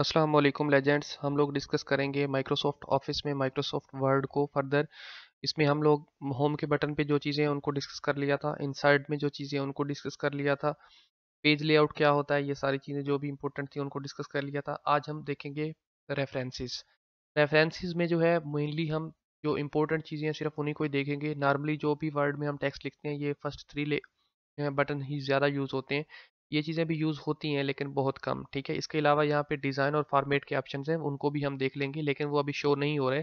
अस्सलाम वालेकुम लेजेंड्स हम लोग डिस्कस करेंगे माइक्रोसॉफ्ट ऑफिस में माइक्रोसॉफ्ट वर्ड को फर्दर इसमें हम लोग होम के बटन पे जो चीज़ें उनको डिस्कस कर लिया था इनसाइड में जो चीज़ें उनको डिस्कस कर लिया था पेज लेआउट क्या होता है ये सारी चीज़ें जो भी इंपॉर्टेंट थी उनको डिस्कस कर लिया था आज हम देखेंगे रेफरेंसेस रेफरेंसेस में जो है मेनली हम जो इंपॉर्टेंट चीज़ें हैं सिर्फ उन्हीं को ही देखेंगे नॉर्मली जो भी वर्ड में हम टेक्स्ट लिखते हैं ये फर्स्ट थ्री ले बटन ही ज़्यादा यूज़ होते हैं ये चीज़ें भी यूज़ होती हैं लेकिन बहुत कम ठीक है इसके अलावा यहाँ पे डिज़ाइन और फॉर्मेट के ऑप्शन हैं उनको भी हम देख लेंगे लेकिन वो अभी शो नहीं हो रहे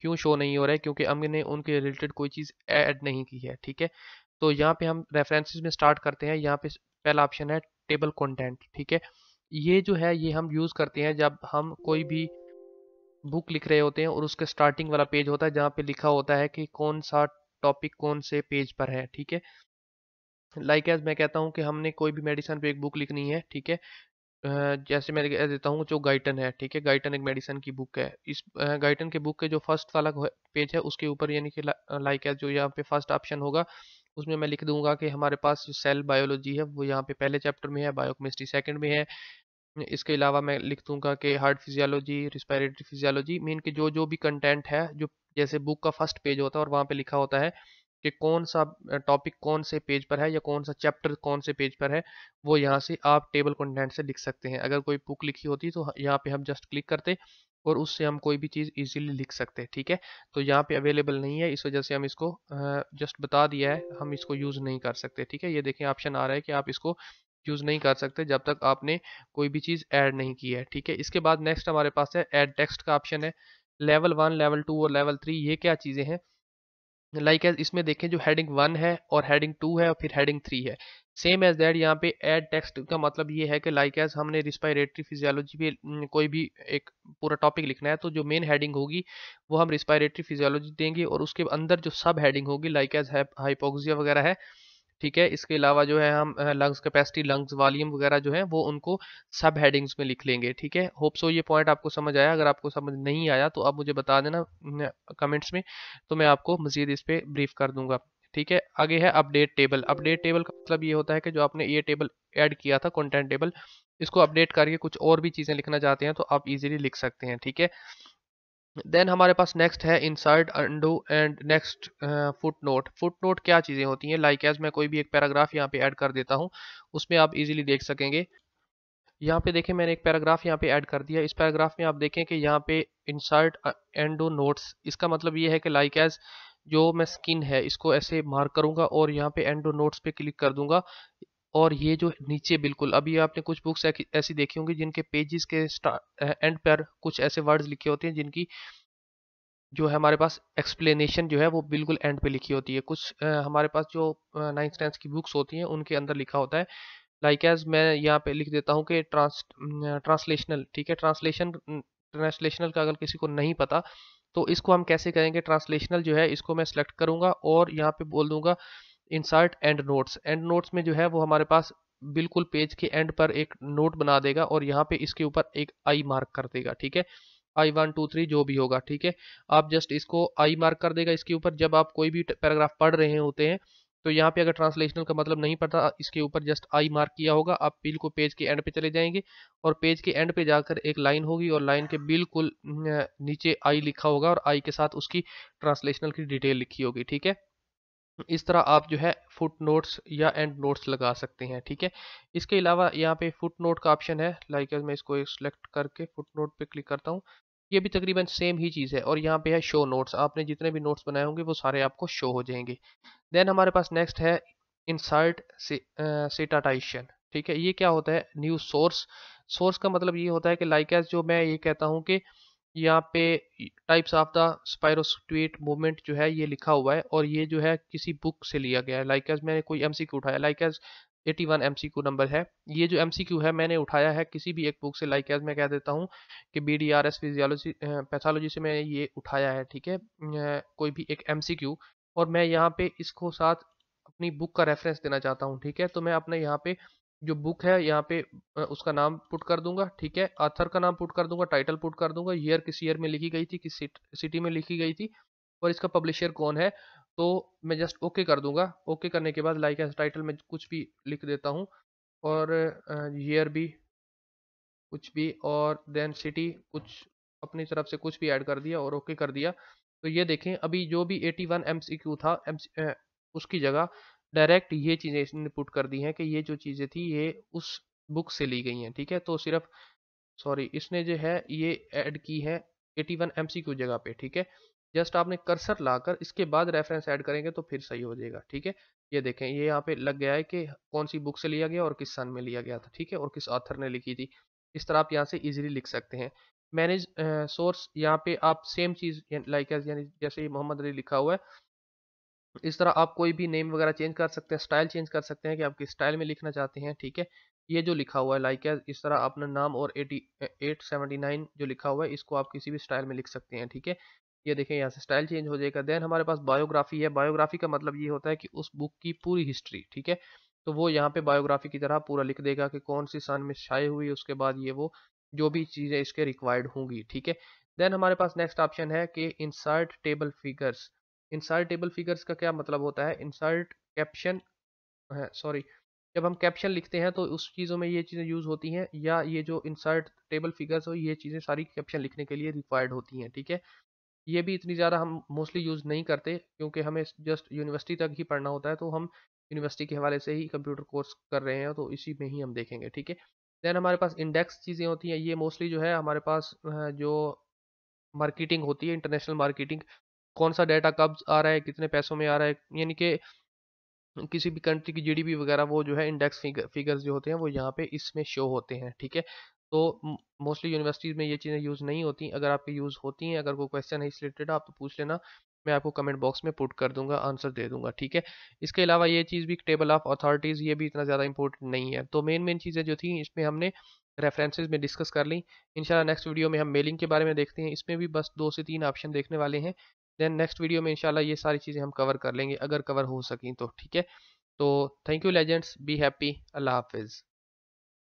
क्यों शो नहीं हो रहा है क्योंकि हमने उनके रिलेटेड कोई चीज़ ऐड नहीं की है ठीक है तो यहाँ पे हम रेफरेंसेस में स्टार्ट करते हैं यहाँ पे पहला ऑप्शन है टेबल कॉन्टेंट ठीक है ये जो है ये हम यूज़ करते हैं जब हम कोई भी बुक लिख रहे होते हैं और उसके स्टार्टिंग वाला पेज होता है जहाँ पे लिखा होता है कि कौन सा टॉपिक कौन से पेज पर है ठीक है लाइक like एज मैं कहता हूँ कि हमने कोई भी मेडिसन पे एक बुक लिखनी है ठीक है जैसे मैं कह देता हूँ जो गाइटन है ठीक है गाइटन एक मेडिसन की बुक है इस गाइटन के बुक के जो फर्स्ट वाला पेज है उसके ऊपर यानी कि लाइक एज जो यहाँ पे फर्स्ट ऑप्शन होगा उसमें मैं लिख दूंगा कि हमारे पास जो सेल बायोलॉजी है वो यहाँ पे पहले चैप्टर में है बायोकेमिस्ट्री सेकंड में है इसके अलावा मैं लिख दूंगा कि हार्ट फिजियोलॉजी रिस्पायरेटरी फिजियोलॉजी मीन के जो जो भी कंटेंट है जो जैसे बुक का फर्स्ट पेज होता है और वहाँ पे लिखा होता है कि कौन सा टॉपिक कौन से पेज पर है या कौन सा चैप्टर कौन से पेज पर है वो यहाँ से आप टेबल कंटेंट से लिख सकते हैं अगर कोई बुक लिखी होती तो यहाँ पे हम जस्ट क्लिक करते और उससे हम कोई भी चीज़ इजीली लिख सकते हैं ठीक है तो यहाँ पे अवेलेबल नहीं है इस वजह से हम इसको जस्ट बता दिया है हम इसको यूज़ नहीं कर सकते ठीक है ये देखें ऑप्शन आ रहा है कि आप इसको यूज़ नहीं कर सकते जब तक आपने कोई भी चीज़ ऐड नहीं की है ठीक है इसके बाद नेक्स्ट हमारे पास है एड टेक्स्ट का ऑप्शन है लेवल वन लेवल टू और लेवल थ्री ये क्या चीज़ें हैं लाइक like इसमें देखें जो हेडिंग वन है और हेडिंग टू है और फिर हेडिंग थ्री है सेम एज दैट यहाँ पे एड टेक्स्ट का मतलब ये है कि लाइक एज हमने रिस्पायरेटरी फिजियोलॉजी पे कोई भी एक पूरा टॉपिक लिखना है तो जो मेन हेडिंग होगी वो हम रिस्पायरेटरी फिजियोलॉजी देंगे और उसके अंदर जो सब हेडिंग होगी लाइक एज हाइपोक्सिया वगैरह है ठीक है इसके अलावा जो है हम लंग्स कैपेसिटी लंग्स वॉल्यूम वगैरह जो है वो उनको सब हेडिंग्स में लिख लेंगे ठीक है होप सो ये पॉइंट आपको समझ आया अगर आपको समझ नहीं आया तो आप मुझे बता देना कमेंट्स में तो मैं आपको मजीद इस पर ब्रीफ कर दूंगा ठीक है आगे है अपडेट टेबल अपडेट टेबल का मतलब ये होता है कि जो आपने ये टेबल ऐड किया था कंटेंट टेबल इसको अपडेट करके कुछ और भी चीज़ें लिखना चाहते हैं तो आप इजीली लिख सकते हैं ठीक है देन हमारे पास नेक्स्ट है inside undo and next footnote footnote क्या चीज़ें होती हैं लाइक एज मैं कोई भी एक पैराग्राफ यहाँ पे ऐड कर देता हूँ उसमें आप इजीली देख सकेंगे यहाँ पे देखें मैंने एक पैराग्राफ यहाँ पे ऐड कर दिया इस पैराग्राफ में आप देखें कि यहाँ पे इंसर्ट एंडो नोट्स इसका मतलब ये है कि लाइक एज जो मैं स्किन है इसको ऐसे मार्क करूंगा और यहाँ पे एंडो नोट्स पे क्लिक कर दूंगा और ये जो नीचे बिल्कुल अभी आपने कुछ बुक्स ऐसी देखी होंगी जिनके पेजेस के एंड पर कुछ ऐसे वर्ड्स लिखे होते हैं जिनकी जो है हमारे पास एक्सप्लेनेशन जो है वो बिल्कुल एंड पे लिखी होती है कुछ आ, हमारे पास जो नाइन्थ टेंथ की बुक्स होती हैं उनके अंदर लिखा होता है लाइक like एज मैं यहाँ पे लिख देता हूँ कि ट्रांस ट्रांसलेशनल ठीक है ट्रांसलेशन ट्रांसलेशनल का अगर किसी को नहीं पता तो इसको हम कैसे करेंगे ट्रांसलेशनल जो है इसको मैं सिलेक्ट करूँगा और यहाँ पे बोल दूँगा insert endnotes endnotes में जो है वो हमारे पास बिल्कुल पेज के एंड पर एक नोट बना देगा और यहाँ पे इसके ऊपर एक आई मार्क कर देगा ठीक है आई वन टू थ्री जो भी होगा ठीक है आप जस्ट इसको आई मार्क कर देगा इसके ऊपर जब आप कोई भी पैराग्राफ पढ़ रहे होते हैं तो यहाँ पे अगर ट्रांसलेशनल का मतलब नहीं पता इसके ऊपर जस्ट आई मार्क किया होगा आप बिल्कुल पेज के एंड पे चले जाएंगे और पेज के एंड पे जाकर एक लाइन होगी और लाइन के बिल्कुल नीचे आई लिखा होगा और आई के साथ उसकी ट्रांसलेशनल की डिटेल लिखी होगी ठीक है इस तरह आप जो है फुट नोट्स या एंड नोट्स लगा सकते हैं ठीक है इसके अलावा यहाँ पे फुट नोट का ऑप्शन है लाइक मैं इसको सिलेक्ट करके फुट नोट पे क्लिक करता हूँ ये भी तकरीबन सेम ही चीज़ है और यहाँ पे है शो नोट्स आपने जितने भी नोट्स बनाए होंगे वो सारे आपको शो हो जाएंगे देन हमारे पास नेक्स्ट है इंसर्ट से सेटाटाइशन ठीक है ये क्या होता है न्यू सोर्स सोर्स का मतलब ये होता है कि लाइक like जो मैं ये कहता हूँ कि यहाँ पे टाइप्स ऑफ द स्पायरोस्ट्रेट मूवमेंट जो है ये लिखा हुआ है और ये जो है किसी बुक से लिया गया है लाइक एज मैंने कोई एम उठाया लाइक एज 81 एमसीक्यू नंबर है ये जो एम है मैंने उठाया है किसी भी एक बुक से लाइक एज मैं कह देता हूँ कि B D R S physiology pathology से मैंने ये उठाया है ठीक है कोई भी एक एम और मैं यहाँ पे इसको साथ अपनी बुक का रेफरेंस देना चाहता हूँ ठीक है तो मैं अपने यहाँ पे जो बुक है यहाँ पे उसका नाम पुट कर दूंगा ठीक है आथर का नाम पुट कर दूंगा टाइटल पुट कर दूंगा ईयर किस ईयर में लिखी गई थी किस सिटी में लिखी गई थी और इसका पब्लिशर कौन है तो मैं जस्ट ओके कर दूंगा ओके करने के बाद लाइक एज टाइटल में कुछ भी लिख देता हूँ और ईयर भी कुछ भी और देन सिटी कुछ अपनी तरफ से कुछ भी ऐड कर दिया और ओके कर दिया तो ये देखें अभी जो भी 81 वन एम था एम उसकी जगह डायरेक्ट ये चीज़ें इसने पुट कर दी हैं कि ये जो चीज़ें थी ये उस बुक से ली गई हैं ठीक है तो सिर्फ सॉरी इसने जो है ये ऐड की है 81 वन एम जगह पे ठीक है जस्ट आपने कर्सर लाकर इसके बाद रेफरेंस ऐड करेंगे तो फिर सही हो जाएगा ठीक है ये देखें ये यहाँ पे लग गया है कि कौन सी बुक से लिया गया और किस सन में लिया गया था ठीक है और किस ऑथर ने लिखी थी इस तरह आप यहाँ से इजीली लिख सकते हैं मैनेज सोर्स यहाँ पे आप सेम चीज़ लाइक एज यानी जैसे मोहम्मद अली लिखा हुआ है इस तरह आप कोई भी नेम वगैरह चेंज कर सकते हैं स्टाइल चेंज कर सकते हैं कि आप किस स्टाइल में लिखना चाहते हैं ठीक है ये जो लिखा हुआ है लाइक है इस तरह अपना नाम और एटी एट सेवेंटी नाइन जो लिखा हुआ है इसको आप किसी भी स्टाइल में लिख सकते हैं ठीक है ये देखें यहाँ से स्टाइल चेंज हो जाएगा देन हमारे पास बायोग्राफी है बायोग्राफी का मतलब ये होता है कि उस बुक की पूरी हिस्ट्री ठीक है तो वो यहाँ पे बायोग्राफी की तरह पूरा लिख देगा कि कौन सी सन में छाई हुई उसके बाद ये वो जो भी चीज़ें इसके रिक्वायर्ड होंगी ठीक है देन हमारे पास नेक्स्ट ऑप्शन है कि insert table figures insert table figures का क्या मतलब होता है इंसर्ट कैप्शन सॉरी जब हम कैप्शन लिखते हैं तो उस चीज़ों में ये चीज़ें यूज़ होती हैं या ये जो इंसर्ट टेबल फिगर्स हो ये चीज़ें सारी कैप्शन लिखने के लिए रिक्वायर्ड होती हैं ठीक है थीके? ये भी इतनी ज़्यादा हम मोस्टली यूज़ नहीं करते क्योंकि हमें जस्ट यूनिवर्सिटी तक ही पढ़ना होता है तो हम यूनिवर्सिटी के हवाले से ही कंप्यूटर कोर्स कर रहे हैं तो इसी में ही हम देखेंगे ठीक है देन हमारे पास इंडेक्स चीज़ें होती हैं ये मोस्टली जो है हमारे पास जो मार्केटिंग होती है इंटरनेशनल मार्केटिंग कौन सा डाटा कब आ रहा है कितने पैसों में आ रहा है यानी कि किसी भी कंट्री की जीडीपी वगैरह वो जो है इंडेक्स फिगर फिगर्स जो होते हैं वो यहाँ पे इसमें शो होते हैं ठीक है तो मोस्टली यूनिवर्सिटीज़ में ये चीज़ें यूज़ नहीं होती अगर आपकी यूज़ होती हैं अगर कोई क्वेश्चन है इस रिलेटेड आप तो पूछ लेना मैं आपको कमेंट बॉक्स में पुट कर दूंगा आंसर दे दूंगा ठीक है इसके अलावा ये चीज़ भी टेबल ऑफ अथॉरिटीज़ ये भी इतना ज़्यादा इंपॉर्टेंट नहीं है तो मेन मेन चीज़ें जो थी इसमें हमने रेफरेंसेज में डिस्कस कर ली इंशाल्लाह नेक्स्ट वीडियो में हम मेलिंग के बारे में देखते हैं इसमें भी बस दो से तीन ऑप्शन देखने वाले हैं देन नेक्स्ट वीडियो में इंशाल्लाह ये सारी चीज़ें हम कवर कर लेंगे अगर कवर हो सकें तो ठीक है तो thank you legends be happy अल्लाह हाफिज़